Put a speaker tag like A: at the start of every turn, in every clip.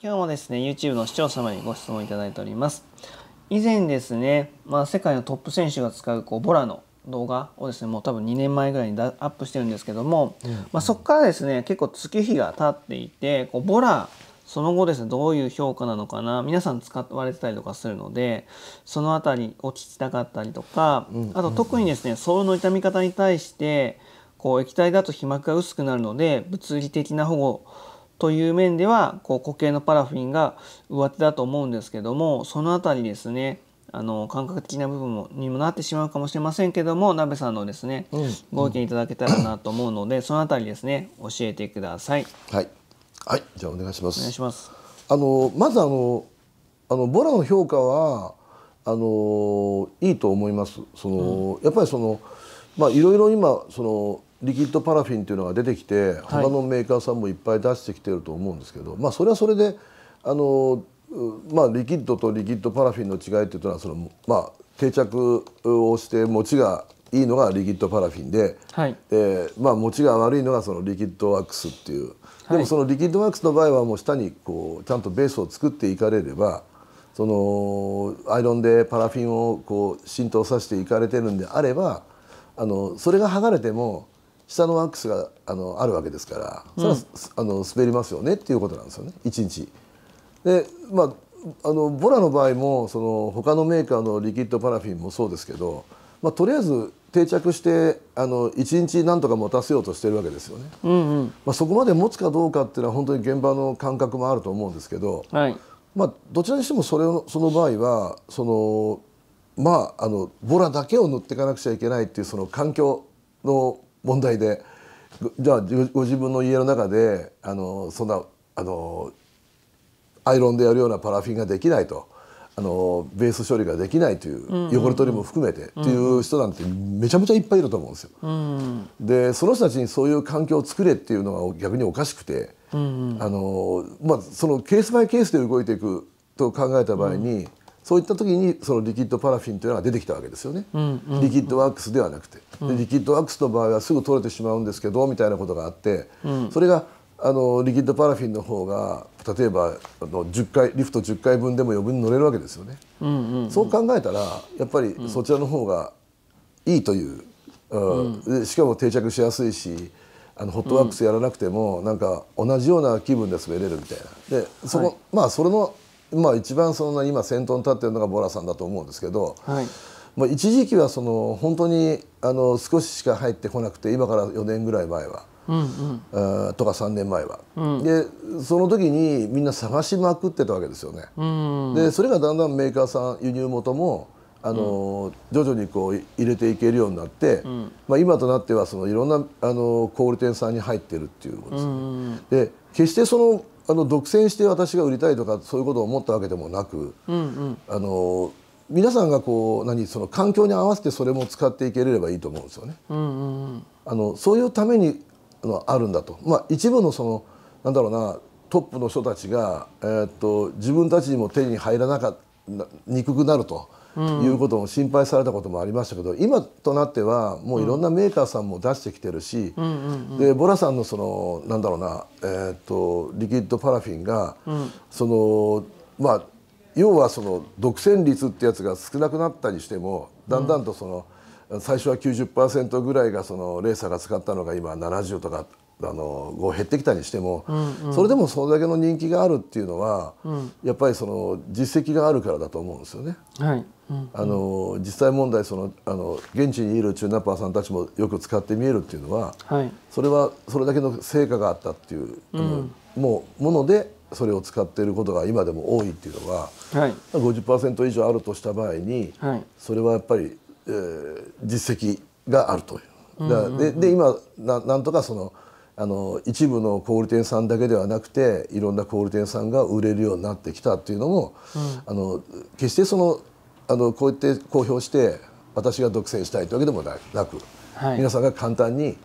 A: 今日もですね、YouTube の視聴者様にご質問いただいております。以前ですね、まあ、世界のトップ選手が使うこうボラの動画をですねもう多分2年前ぐらいにアップしてるんですけども、うん、まあ、そこからですね結構月日が経っていてこうボラその後ですねどういう評価なのかな皆さん使われてたりとかするのでその辺りを聞きたかったりとか、うん、あと特にですねソールの痛み方に対してこう液体だと皮膜が薄くなるので物理的な保護という面ではこう固形のパラフィンが上手だと思うんですけどもその辺りですねあの感覚的な部分もにもなってしまうかもしれませんけども鍋さんのですね、うん、ご意見いただけたらなと思うので、うん、その辺りですね教えてください。
B: はい、はい、じゃあお願いします。お願いします。あのまずあのあのボラの評価はあのいいと思います。その、うん、やっぱりそのまあいろいろ今そのリキッドパラフィンというのが出てきて他のメーカーさんもいっぱい出してきてると思うんですけど、はい、まあそれはそれであの、まあ、リキッドとリキッドパラフィンの違いっていうのはその、まあ、定着をして持ちがいいのがリキッドパラフィンで、はいえーまあ、持ちが悪いのがそのリキッドワックスっていう、はい、でもそのリキッドワックスの場合はもう下にこうちゃんとベースを作っていかれればそのアイロンでパラフィンをこう浸透させていかれてるんであればあのそれが剥がれても下のワックスがあのあるわけですから、うん、あの滑りますよねっていうことなんですよね1日。でまああのボラの場合もその他のメーカーのリキッドパラフィンもそうですけど、まあ、とりあえず定着してあの1日何とか持たせようとしてるわけですよね、うんうん、まあ、そこまで持つかどうかっていうのは本当に現場の感覚もあると思うんですけど、はい、まあ、どちらにしてもそれをその場合はそのまああのボラだけを塗っていかなくちゃいけないっていうその環境の問題でじゃあご自分の家の中であのそんなあのアイロンでやるようなパラフィンができないと。あのベース処理ができないという汚れ取りも含めてっていう人なんてめちゃめちゃいっぱいいると思うんですよ。でその人たちにそういう環境を作れっていうのが逆におかしくて、あのまあ、そのケースバイケースで動いていくと考えた場合に、そういった時にそのリキッドパラフィンというのが出てきたわけですよね、うんうんうん、リキッドワックスではなくて、うん、リキッドワックスの場合はすぐ取れてしまうんですけどみたいなことがあって、うん、それがあのリキッドパラフィンの方が例えばあの1回リフト10回分でも余分に乗れるわけですよね、うんうんうん、そう考えたらやっぱりそちらの方がいいという、うん、しかも定着しやすいしあのホットワックスやらなくても、なんか同じような気分で滑れるみたいなでそこ、はい、まあそれのまあ、一番その今先頭に立ってるのがボラさんだと思うんですけど、はい、まあ、一時期はその本当にあの少ししか入ってこなくて今から4年ぐらい前は。うんうん、とか3年前は、うん、でその時にみんな探しまくってたわけですよね、うんうん、でそれがだんだんメーカーさん輸入元もあの、うん、徐々にこう入れていけるようになって、うん、まあ、今となってはそのいろんなあの小売店さんに入ってるっていうことですね、うんうん、で決してそのあの独占して私が売りたいとかそういうことを思ったわけでもなく、うんうん、あの皆さんがこう何その環境に合わせてそれも使っていければいいと思うんですよね。うんうんうん、あのそういうためにあのあるんだと、まあ、一部のそのなんだろうなトップの人たちが、えー、っと自分たちにも手に入らなかっにくくなると。いうことも心配されたこともありましたけど今となってはもういろんなメーカーさんも出してきてるし、でボラさんのそのなんだろうな、えーと、とリキッドパラフィンが、そのまあ要はその独占率ってやつが少なくなったりしてもだんだんとその、最初は90%ぐらいがそのレーサーが使ったのが今70とかあのご減ってきたにしても、うんうん、それでもそれだけの人気があるっていうのは、うん、やっぱりその実績があるからだと思うんですよね。
A: はいあ
B: の実際問題そのあの現地にいるチューナッパーさんたちもよく使って見えるっていうのは、はい、それはそれだけの成果があったっていう、うん、もうものでそれを使っていることが今でも多いっていうのは、はい、50%以上あるとした場合に、はい、それはやっぱり、えー、実績があるとい
A: う。だでで
B: 今ななんとかそのあの一部の小売店さんだけではなくていろんな小売店さんが売れるようになってきたっていうのも、うん、あの決してそのあのこうやって公表して私が独占したいというわけでもなく、はい、皆さんが簡単に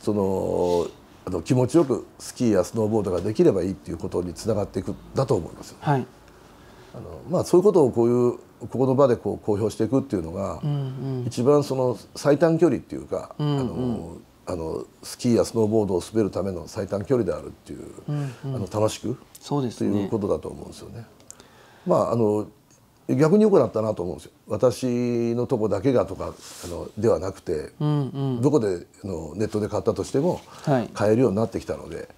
B: そのあの気持ちよくスキーやスノーボードができればいいっていうことにつながっていくだと思います。はい、あのまあ、そういうことをこういうここの場でこう公表していくっていうのが、うんうん、一番その最短距離っていうか、うんうん、あのあのスキーやスノーボードを滑るための最短距離であるっていう、うんうん、あの楽しくそうです、ね、ということだと思うんですよね。まああの逆に良くなったなと思うんですよ。私のとこだけがとかあのではなくて、うんうん、どこでのネットで買ったとしても買えるようになってきたので、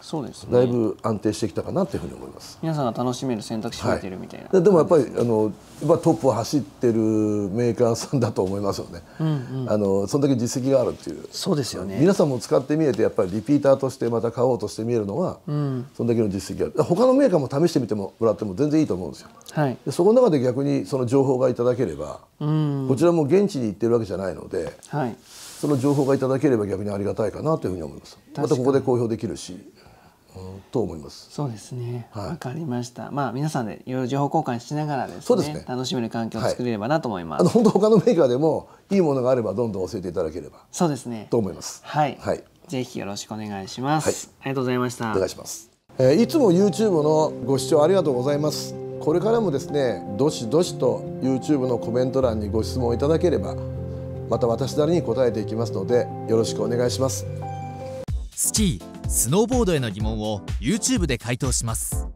B: そうです、ね、だいぶ安定してきたかなというふうに思います
A: 皆さんが楽しめる選択肢増えてるみたいな、はい、でもやっ
B: ぱり、あのトップを走ってるメーカーさんだと思いますよね、うんうん、あのそのだけ実績があるっていうそうですよね皆さんも使ってみえてやっぱりリピーターとしてまた買おうとして見えるのは、うん、そのだけの実績がある他のメーカーも試してみてもらっても全然いいと思うんですよ、はい、でそこの中で逆にその情報がいただければ、うん、こちらも現地に行ってるわけじゃないので、はい、その情報がいただければ逆にありがたいかなというふうに思いますまたここで公表できるしと思います。そ
A: うですね。わ、はい、かりました。まあ皆さんでいろいろ情報交換しながらですね、すね楽しめる環境を作れればなと思います。はい、あ
B: の本当他のメーカーでもいいものがあればどんどん教えていただければ。そうですね。と思います。はい。はい。ぜひよろしくお願いします。はい、ありがとうございました。お願いします。えー、いつも YouTube のご視聴ありがとうございます。これからもですね、どしどしと YouTube のコメント欄にご質問いただければ、また私なりに答えていきますのでよろしくお願いします。スチ
A: ースノーボードへの疑問を YouTube で回答します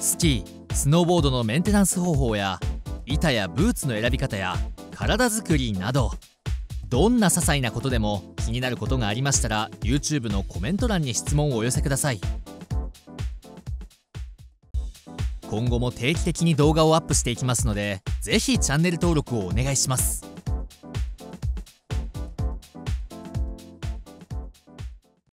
A: スキースノーボードのメンテナンス方法や板やブーツの選び方や体づりなどどんな些細なことでも気になることがありましたら YouTube のコメント欄に質問をお寄せください今後も定期的に動画をアップしていきますので是非チャンネル登録をお願いします